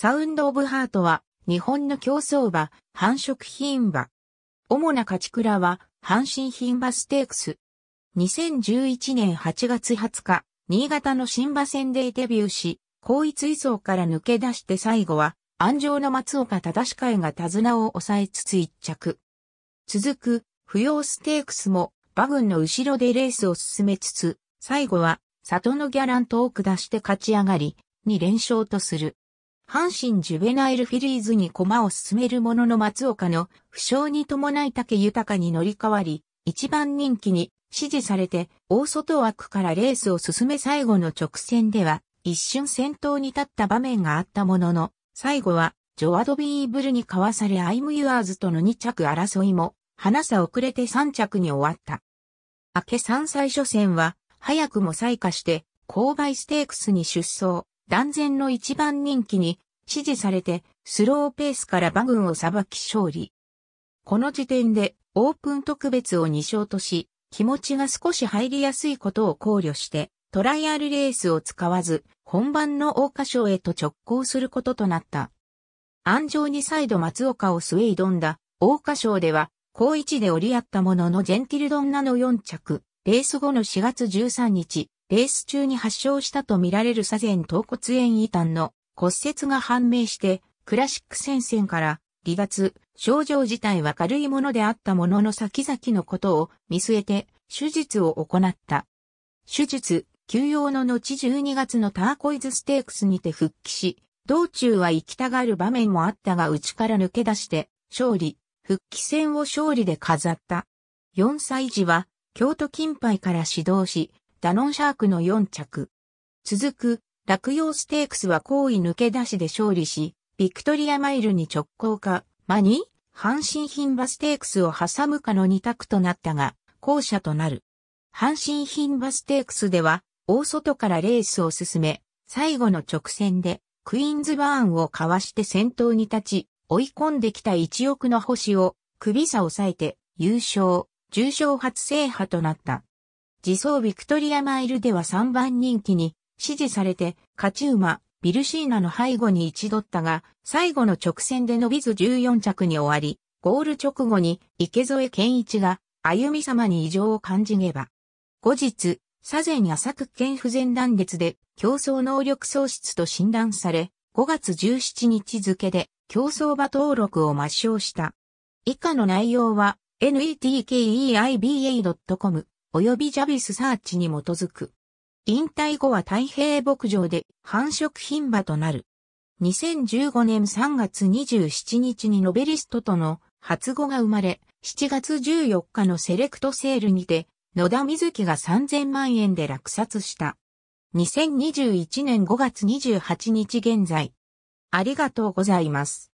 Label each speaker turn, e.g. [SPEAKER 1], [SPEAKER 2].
[SPEAKER 1] サウンドオブハートは、日本の競走馬、繁殖品馬。主な勝ち倉は、阪神品馬ステークス。2011年8月20日、新潟の新馬戦でデビューし、後一位相から抜け出して最後は、安城の松岡正会が手綱を抑えつつ一着。続く、不要ステークスも、馬群の後ろでレースを進めつつ、最後は、里のギャラントを下して勝ち上がり、2連勝とする。阪神ジュベナイルフィリーズに駒を進めるものの松岡の負傷に伴い竹豊に乗り換わり、一番人気に支持されて大外枠からレースを進め最後の直線では一瞬先頭に立った場面があったものの、最後はジョアドビーブルにかわされアイムユアーズとの2着争いも、花さ遅れて3着に終わった。明け3歳初戦は、早くも再化して、勾配ステークスに出走、断然の一番人気に支持されてスローペースから馬群を裁き勝利。この時点でオープン特別を2勝とし、気持ちが少し入りやすいことを考慮して、トライアルレースを使わず、本番の桜花賞へと直行することとなった。安城に再度松岡を据え挑んだ桜花賞では、高置で折り合ったもののジェンティルドンナの4着、レース後の4月13日、レース中に発症したとみられる左前頭骨炎異端の骨折が判明して、クラシック戦線から離脱、症状自体は軽いものであったものの先々のことを見据えて手術を行った。手術、休養の後12月のターコイズステークスにて復帰し、道中は行きたがる場面もあったが内から抜け出して、勝利、復帰戦を勝利で飾った。4歳児は、京都金牌から指導し、ダノンシャークの4着。続く、落葉ステークスは好意抜け出しで勝利し、ビクトリアマイルに直行か、間に、阪神品馬ステークスを挟むかの二択となったが、後者となる。阪神品馬ステークスでは、大外からレースを進め、最後の直線で、クイーンズバーンをかわして先頭に立ち、追い込んできた一億の星を、首差抑えて、優勝、重賞初制覇となった。自走ビクトリアマイルでは3番人気に、支持されて、勝ち馬、ビルシーナの背後に一度ったが、最後の直線で伸びず14着に終わり、ゴール直後に池添健一が歩み様に異常を感じげば。後日、左前浅く県不全断裂で競争能力喪失と診断され、5月17日付で競争場登録を抹消した。以下の内容は netkeiba.com 及びジャビスサーチに基づく。引退後は太平牧場で繁殖牝馬となる。2015年3月27日にノベリストとの初語が生まれ、7月14日のセレクトセールにて、野田瑞希が3000万円で落札した。2021年5月28日現在。ありがとうございます。